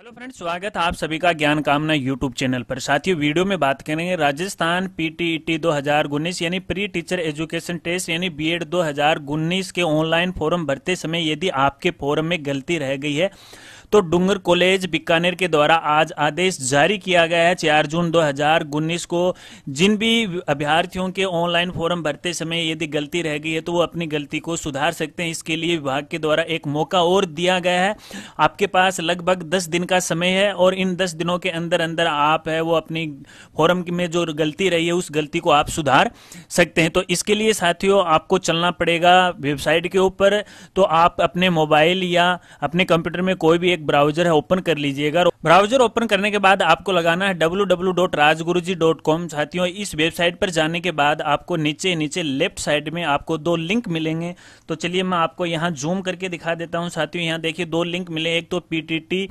hello friends स्वागत है आप सभी का ज्ञान कामना यूट्यूब चैनल पर साथियों वीडियो में बात करेंगे राजस्थान पीटीईटी e 2019 यानी प्री टीचर एजुकेशन टेस्ट यानी बीएड 2019 के ऑनलाइन फॉर्म भरते समय यदि आपके फॉर्म में गलती रह गई है तो डूंगर कॉलेज बीकानेर के द्वारा आज आदेश जारी किया गया है चार जून दो को जिन भी अभ्यार्थियों के ऑनलाइन फॉर्म भरते समय यदि गलती रह गई है तो वो अपनी गलती को सुधार सकते हैं इसके लिए विभाग के द्वारा एक मौका और दिया गया है आपके पास लगभग दस दिन का समय है और इन दस दिनों के अंदर अंदर आप है वो अपनी फॉरम में जो गलती रही है उस गलती को आप सुधार सकते हैं तो इसके लिए साथियों आपको चलना पड़ेगा वेबसाइट के ऊपर तो आप अपने मोबाइल या अपने कंप्यूटर में कोई भी एक ब्राउजर है ओपन कर लीजिएगा ब्राउजर ओपन करने के बाद आपको लगाना है www.rajguruji.com साथियों इस वेबसाइट पर जाने के बाद आपको नीचे नीचे लेफ्ट साइड में आपको दो लिंक मिलेंगे तो चलिए मैं आपको यहाँ जूम करके दिखा देता हूँ साथियों यहाँ देखिए दो लिंक मिले एक तो पीटीटी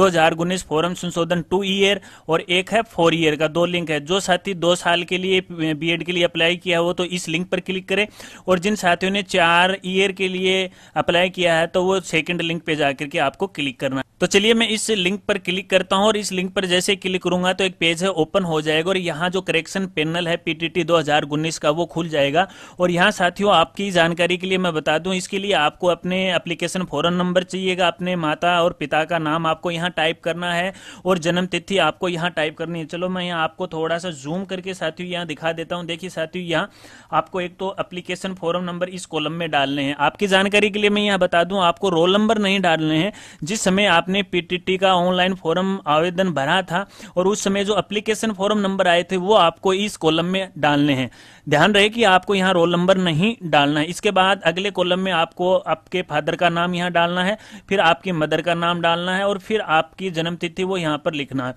दो हजार उन्नीस फॉरम संशोधन टू ईयर और एक है फोर ईयर का दो लिंक है जो साथी दो साल के लिए बीएड के लिए अप्लाई किया हो तो इस लिंक पर क्लिक करें और जिन साथियों ने चार ईयर के लिए अप्लाई किया है तो वो सेकेंड लिंक पे जाकर के आपको क्लिक कर करना है तो चलिए मैं इस लिंक पर क्लिक करता हूँ और इस लिंक पर जैसे क्लिक करूंगा तो एक पेज है ओपन हो जाएगा और यहाँ जो करेक्शन पैनल है पीटीटी 2019 का वो खुल जाएगा और यहाँ साथियों आपकी जानकारी के लिए मैं बता दूं इसके लिए आपको अपने एप्लीकेशन फॉरन नंबर चाहिएगा अपने माता और पिता का नाम आपको यहाँ टाइप करना है और जन्म तिथि आपको यहाँ टाइप करनी है चलो मैं यहाँ आपको थोड़ा सा जूम करके साथियों यहाँ दिखा देता हूँ देखिए साथियों यहाँ आपको एक तो अप्लीकेशन फॉरम नंबर इस कॉलम में डालने हैं आपकी जानकारी के लिए मैं यहाँ बता दूं आपको रोल नंबर नहीं डालने हैं जिस समय समय आपने पीटीटी का ऑनलाइन फॉरम आवेदन भरा था और उस समय जो अप्लीकेशन फॉरम नंबर आए थे वो आपको इस कॉलम में डालने हैं ध्यान रहे कि आपको यहाँ रोल नंबर नहीं डालना है इसके बाद अगले कॉलम में आपको आपके फादर का नाम यहाँ डालना है फिर आपकी मदर का नाम डालना है और फिर आपकी जन्मतिथि वो यहाँ पर लिखना है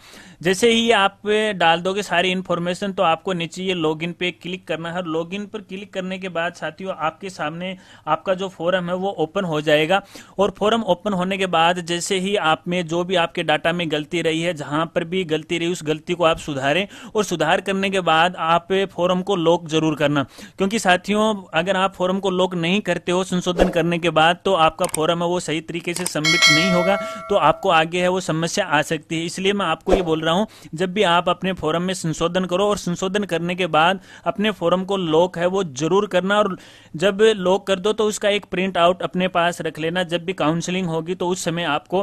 जैसे ही आप डाल दोगे सारी इन्फॉर्मेशन तो आपको नीचे ये लॉगिन पे क्लिक करना है और लॉगिन पर क्लिक करने के बाद साथियों आपके सामने आपका जो फॉरम है वो ओपन हो जाएगा और फॉरम ओपन होने के बाद जैसे से ही आप में जो भी आपके डाटा में गलती रही है जहां पर भी गलती रही उस गलती को आप सुधारें और सुधार करने के बाद आप फोरम को लॉक जरूर करना क्योंकि साथियों अगर आप फोरम को लॉक नहीं करते हो संशोधन करने के बाद तो आपका फोरम है वो सही तरीके से सबमिट नहीं होगा तो आपको आगे है वो समस्या आ सकती है इसलिए मैं आपको ये बोल रहा हूँ जब भी आप अपने फोरम में संशोधन करो और संशोधन करने के बाद अपने फोरम को लॉक है वो जरूर करना और जब लॉक कर दो तो उसका एक प्रिंट आउट अपने पास रख लेना जब भी काउंसलिंग होगी तो उस समय आपको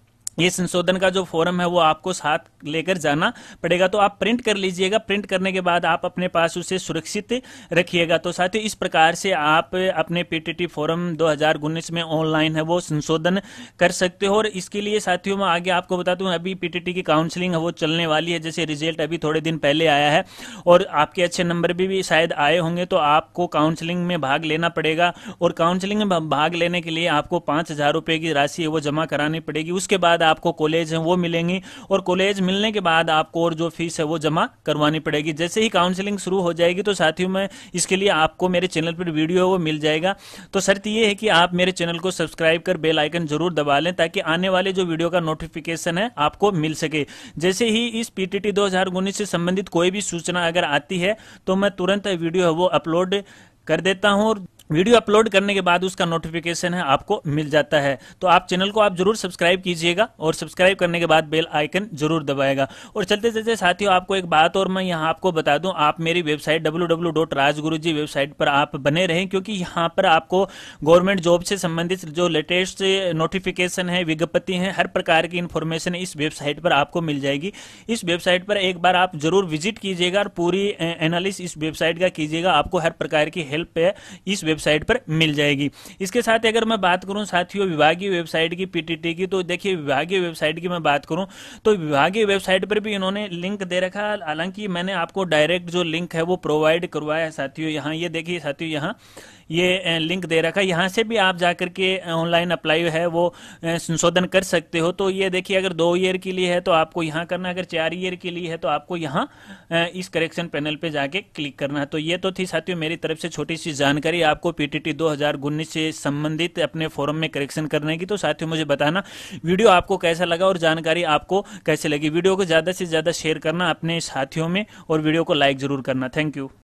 ये संशोधन का जो फॉर्म है वो आपको साथ लेकर जाना पड़ेगा तो आप प्रिंट कर लीजिएगा प्रिंट करने के बाद आप अपने पास उसे सुरक्षित रखिएगा तो ही इस प्रकार से आप अपने पीटीटी फॉर्म दो में ऑनलाइन है वो संशोधन कर सकते हो और इसके लिए साथियों मैं आगे आपको बताता हूँ अभी पीटीटी की काउंसलिंग है वो चलने वाली है जैसे रिजल्ट अभी थोड़े दिन पहले आया है और आपके अच्छे नंबर भी, भी शायद आए होंगे तो आपको काउंसलिंग में भाग लेना पड़ेगा और काउंसलिंग में भाग लेने के लिए आपको पांच हजार की राशि वो जमा करानी पड़ेगी उसके बाद आपको कॉलेज है वो मिलेंगी और कॉलेज मिलने के बाद आपको और जो फीस है वो जमा करवानी पड़ेगी जैसे ही काउंसलिंग शुरू हो जाएगी तो साथियों में इसके लिए आपको मेरे चैनल पर वीडियो वो मिल जाएगा तो शर्त ये है कि आप मेरे चैनल को सब्सक्राइब कर बेल आइकन जरूर दबा लें ताकि आने वाले जो वीडियो का नोटिफिकेशन है आपको मिल सके जैसे ही इस पीटीटी दो से संबंधित कोई भी सूचना अगर आती है तो मैं तुरंत वीडियो वो अपलोड कर देता हूं और वीडियो अपलोड करने के बाद उसका नोटिफिकेशन है आपको मिल जाता है तो आप चैनल को आप जरूर सब्सक्राइब कीजिएगा और सब्सक्राइब करने के बाद बेल आइकन जरूर दबाएगा और चलते चलते साथियों आपको एक बात और मैं यहाँ आपको बता दूं आप मेरी वेबसाइट डब्ल्यू वेबसाइट पर आप बने रहें क्योंकि यहाँ पर आपको गवर्नमेंट जॉब से संबंधित जो लेटेस्ट नोटिफिकेशन है विज्ञप्ति है हर प्रकार की इन्फॉर्मेशन इस वेबसाइट पर आपको मिल जाएगी इस वेबसाइट पर एक बार आप जरूर विजिट कीजिएगा और पूरी एनालिस इस वेबसाइट का कीजिएगा आपको हर प्रकार की हेल्प इस वेबसाइट वेबसाइट पर मिल जाएगी इसके साथ अगर मैं बात करूं साथियों विभागीय वेबसाइट की पीटीटी की तो देखिए विभागीय वेबसाइट की मैं बात करूं तो विभागीय वेबसाइट पर भी इन्होंने लिंक दे रखा हालांकि मैंने आपको डायरेक्ट जो लिंक है वो प्रोवाइड करवाया साथियों यहाँ ये देखिए साथियों यहाँ ये लिंक दे रखा है यहाँ से भी आप जाकर के ऑनलाइन अप्लाई है वो संशोधन कर सकते हो तो ये देखिए अगर दो ईयर के लिए है तो आपको यहाँ करना अगर चार ईयर के लिए है तो आपको यहाँ इस करेक्शन पैनल पे जाके क्लिक करना है तो ये तो थी साथियों मेरी तरफ से छोटी सी जानकारी आपको पीटीटी 2019 से संबंधित अपने फोरम में करेक्शन करने की तो साथियों मुझे बताना वीडियो आपको कैसा लगा और जानकारी आपको कैसे लगी वीडियो को ज़्यादा से ज़्यादा शेयर करना अपने साथियों में और वीडियो को लाइक ज़रूर करना थैंक यू